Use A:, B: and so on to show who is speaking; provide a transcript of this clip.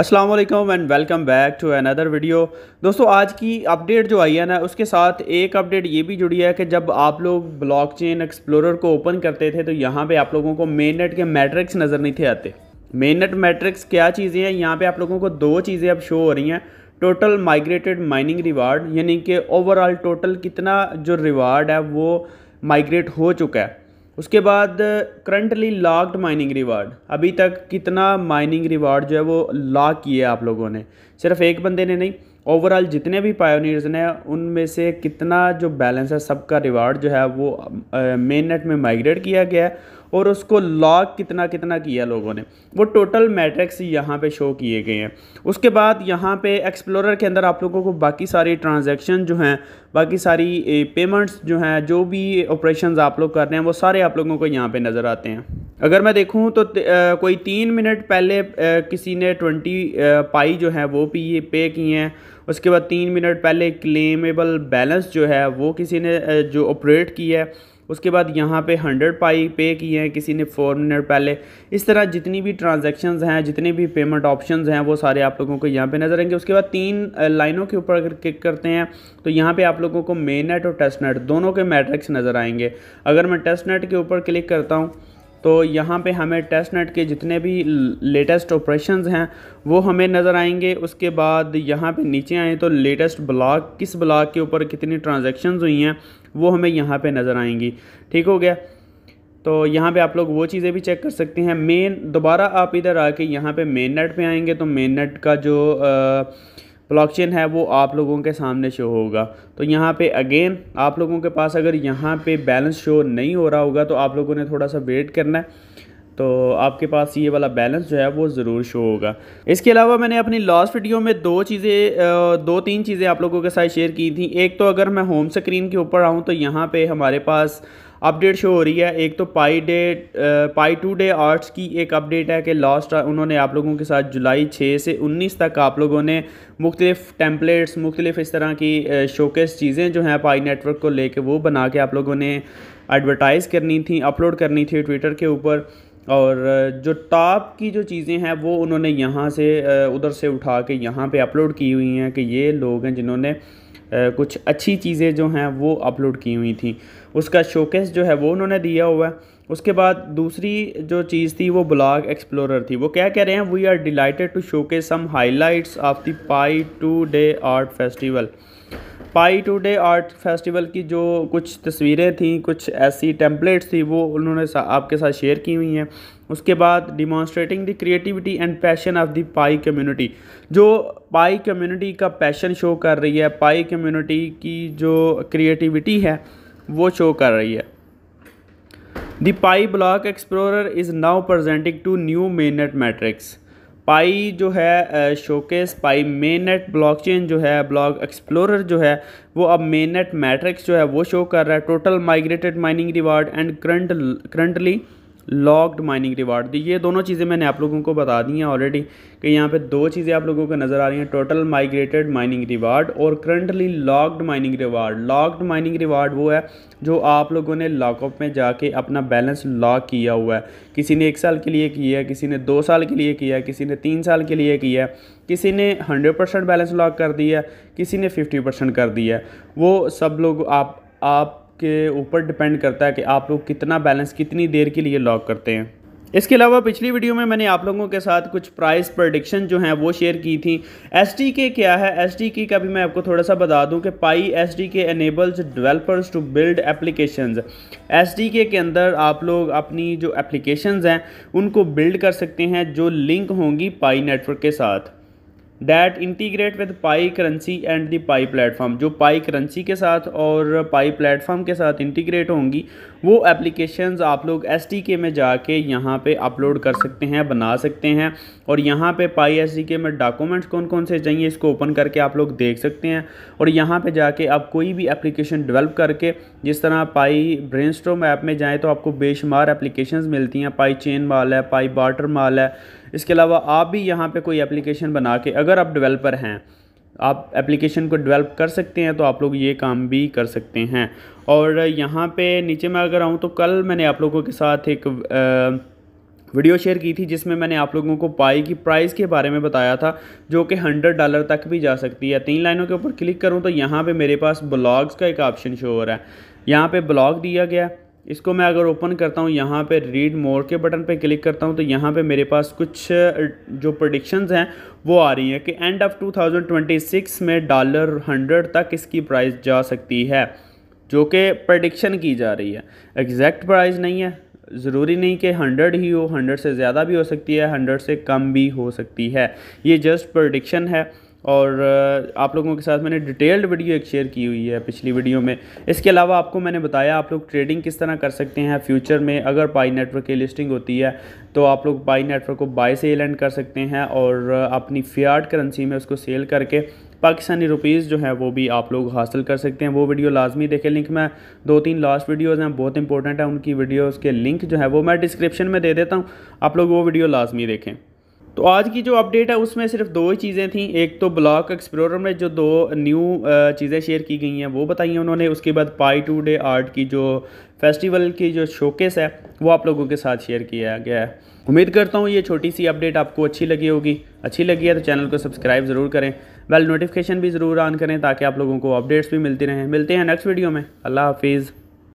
A: Aslam and welcome back to another video दोस्तों आज की अपडेट जो आई है ना उसके साथ एक अपडेट ये भी जुड़ी है कि जब आप लोग ब्लॉकचेन एक्सप्लोरर को ओपन करते थे तो यहाँ पे आप लोगों को मेननेट के मैट्रिक्स नज़र नहीं थे आते मेननेट मैट्रिक्स क्या चीज़ें हैं यहाँ पे आप लोगों को दो चीज़ें अब शो हो रही हैं टोटल माइग्रेटेड माइनिंग रिवार्ड यानी कि ओवरऑल टोटल कितना जो रिवार्ड है वो माइग्रेट हो चुका है उसके बाद करंटली लॉक्ड माइनिंग रिवार्ड अभी तक कितना माइनिंग रिवार्ड जो है वो लॉक किए आप लोगों ने सिर्फ एक बंदे ने नहीं ओवरऑल जितने भी पायोनियर्स ने उनमें से कितना जो बैलेंस है सबका रिवार्ड जो है वो मेन नेट में माइग्रेट किया गया है और उसको लॉग कितना कितना किया लोगों ने वो टोटल मैट्रिक्स यहाँ पे शो किए गए हैं उसके बाद यहाँ पे एक्सप्लोरर के अंदर आप लोगों को बाकी सारी ट्रांजैक्शन जो हैं बाकी सारी पेमेंट्स जो हैं जो भी ऑपरेशन आप लोग कर रहे हैं वो सारे आप लोगों को यहाँ पर नज़र आते हैं अगर मैं देखूँ तो आ, कोई तीन मिनट पहले आ, किसी ने ट्वेंटी पाई जो है वो पी पे किए हैं उसके बाद तीन मिनट पहले क्लेमेबल बैलेंस जो है वो किसी ने जो ऑपरेट की है उसके बाद यहाँ पे हंड्रेड पाई पे किए हैं किसी ने फोर मिनट पहले इस तरह जितनी भी ट्रांजेक्शन हैं जितने भी पेमेंट ऑप्शन हैं वो सारे आप लोगों को यहाँ पर नजर आएंगे उसके बाद तीन लाइनों के ऊपर अगर क्लिक करते हैं तो यहाँ पर आप लोगों को मेन नेट और टेस्ट नेट दोनों के मैट्रिक्स नज़र आएंगे अगर मैं टेस्ट नेट के ऊपर क्लिक करता हूँ तो यहाँ पे हमें टेस्ट नेट के जितने भी लेटेस्ट ऑपरेशंस हैं वो हमें नज़र आएंगे उसके बाद यहाँ पे नीचे आए तो लेटेस्ट ब्लॉक किस ब्लॉक के ऊपर कितनी ट्रांजैक्शंस हुई हैं वो हमें यहाँ पे नज़र आएंगी ठीक हो गया तो यहाँ पे आप लोग वो चीज़ें भी चेक कर सकते हैं मेन दोबारा आप इधर आके यहाँ पर मेन नेट पर आएंगे तो मेन नेट का जो आ, ब्लॉकचेन है वो आप लोगों के सामने शो होगा तो यहाँ पे अगेन आप लोगों के पास अगर यहाँ पे बैलेंस शो नहीं हो रहा होगा तो आप लोगों ने थोड़ा सा वेट करना है तो आपके पास ये वाला बैलेंस जो है वो ज़रूर शो होगा इसके अलावा मैंने अपनी लास्ट वीडियो में दो चीज़ें दो तीन चीज़ें आप लोगों के साथ शेयर की थी एक तो अगर मैं होम स्क्रीन के ऊपर आऊँ तो यहाँ पर हमारे पास अपडेट शो हो रही है एक तो Pi day Pi two day arts की एक अपडेट है कि लास्ट उन्होंने आप लोगों के साथ जुलाई छः से उन्नीस तक आप लोगों ने मुख्तलिफ टेम्पलेट्स मुख्तलिफ इस तरह की शोकेस चीज़ें जो हैं पाई नेटवर्क को लेके वो बना के आप लोगों ने एडवर्टाइज़ करनी थी अपलोड करनी थी ट्विटर के ऊपर और जो टॉप की जो चीज़ें हैं वो उन्होंने यहाँ से उधर से उठा के यहाँ पे अपलोड की हुई हैं कि ये लोग हैं जिन्होंने कुछ अच्छी चीज़ें जो हैं वो अपलोड की हुई थी उसका शोकेस जो है वो उन्होंने दिया हुआ है उसके बाद दूसरी जो चीज़ थी वो ब्लॉग एक्सप्लोरर थी वो क्या कह रहे हैं we are delighted to showcase some highlights of the Pi two day art festival Pi today art festival की जो कुछ तस्वीरें थी कुछ ऐसी टेम्पलेट्स थी वो उन्होंने सा, आपके साथ शेयर की हुई हैं उसके बाद demonstrating the creativity and passion of the Pi community जो पाई कम्युनिटी का पैशन शो कर रही है पाई कम्युनिटी की जो क्रिएटिविटी है वो शो कर रही है the Pi block explorer is now presenting two new mainnet matrix Pi जो है शोकेस पाई मेननेट ब्लॉकचेन जो है ब्लॉक एक्सप्लोरर जो है वो अब मेननेट मैट्रिक्स जो है वो शो कर रहा है total migrated mining reward and current currently locked mining reward the ये दोनों चीज़ें मैंने आप लोगों को बता दी हैं ऑलरेडी कि यहाँ पे दो चीज़ें आप लोगों को नज़र आ रही हैं टोटल माइग्रेटेड माइनिंग रिवार्ड और currently locked mining reward locked mining reward वो है जो आप लोगों ने लॉकअप में जाके अपना बैलेंस लॉक किया हुआ है किसी ने एक साल के लिए किया है किसी ने दो साल के लिए किया है किसी ने तीन साल के लिए किया है किसी ने हंड्रेड परसेंट बैलेंस लॉक कर दिया है किसी ने फिफ्टी परसेंट कर दिया है वो सब लोग आप आप के ऊपर डिपेंड करता है कि आप लोग कितना बैलेंस कितनी देर के लिए लॉक करते हैं इसके अलावा पिछली वीडियो में मैंने आप लोगों के साथ कुछ प्राइस प्रडिक्शन जो हैं वो शेयर की थी एस के क्या है एस के का भी मैं आपको थोड़ा सा बता दूं कि Pi S K enables developers to build applications S K अंदर आप लोग अपनी जो एप्लीकेशंस हैं उनको बिल्ड कर सकते हैं जो लिंक होंगी पाई नेटवर्क के साथ that integrate with Pi currency and the Pi platform जो पाई करेंसी के साथ और पाई प्लेटफॉर्म के साथ इंटीग्रेट होंगी वो एप्लीकेशंस आप लोग एस में जाके यहाँ पे अपलोड कर सकते हैं बना सकते हैं और यहाँ पे पाई एस में डॉक्यूमेंट्स कौन कौन से चाहिए इसको ओपन करके आप लोग देख सकते हैं और यहाँ पे जाके आप कोई भी एप्लीकेशन डेवलप करके जिस तरह पाई ब्रेन स्ट्रोम ऐप में जाएँ तो आपको बेशुमार एप्लीकेशन मिलती हैं पाई चेन माल है पाई बाटर माल है इसके अलावा आप भी यहाँ पर कोई एप्लीकेशन बना के अगर आप डिवेलपर हैं आप एप्लीकेशन को डेवलप कर सकते हैं तो आप लोग ये काम भी कर सकते हैं और यहाँ पे नीचे मैं अगर आऊँ तो कल मैंने आप लोगों के साथ एक आ, वीडियो शेयर की थी जिसमें मैंने आप लोगों को पाई की प्राइस के बारे में बताया था जो कि हंड्रेड डॉलर तक भी जा सकती है तीन लाइनों के ऊपर क्लिक करूँ तो यहाँ पे मेरे पास ब्लॉग्स का एक ऑप्शन शो हो रहा है यहाँ पे ब्लॉग दिया गया इसको मैं अगर ओपन करता हूँ यहाँ पे रीड मोर के बटन पे क्लिक करता हूँ तो यहाँ पे मेरे पास कुछ जो प्रोडिक्शंस हैं वो आ रही हैं कि एंड ऑफ 2026 में डॉलर हंड्रेड तक इसकी प्राइस जा सकती है जो कि प्रडिक्शन की जा रही है एग्जैक्ट प्राइस नहीं है ज़रूरी नहीं कि हंड्रेड ही हो हंड्रेड से ज़्यादा भी हो सकती है हंड्रेड से कम भी हो सकती है ये जस्ट प्रोडिक्शन है और आप लोगों के साथ मैंने डिटेल्ड वीडियो एक शेयर की हुई है पिछली वीडियो में इसके अलावा आपको मैंने बताया आप लोग ट्रेडिंग किस तरह कर सकते हैं फ्यूचर में अगर पाई नेटवर्क की लिस्टिंग होती है तो आप लोग पाई नेटवर्क को बाय से एल कर सकते हैं और अपनी फियाड करेंसी में उसको सेल करके पाकिस्तानी रुपीज़ जो है वो भी आप लोग हासिल कर सकते हैं वो वीडियो लाजमी देखें लिंक में दो तीन लास्ट वीडियोज़ हैं बहुत इंपॉर्टेंट है उनकी वीडियोज़ के लिंक जो है वो मैं डिस्क्रिप्शन में दे देता हूँ आप लोग वो वीडियो लाजमी देखें तो आज की जो अपडेट है उसमें सिर्फ दो ही चीज़ें थी एक तो ब्लॉक एक्सप्लोरर में जो दो न्यू चीज़ें शेयर की गई हैं वो बताई हैं उन्होंने उसके बाद पाई टू डे आर्ट की जो फेस्टिवल की जो शोकेस है वो आप लोगों के साथ शेयर किया गया है उम्मीद करता हूँ ये छोटी सी अपडेट आपको अच्छी लगी होगी अच्छी लगी है तो चैनल को सब्सक्राइब ज़रूर करें बेल नोटिफिकेशन भी ज़रूर ऑन करें ताकि आप लोगों को अपडेट्स भी मिलती रहें मिलते हैं नेक्स्ट वीडियो में अल्लाह हाफिज़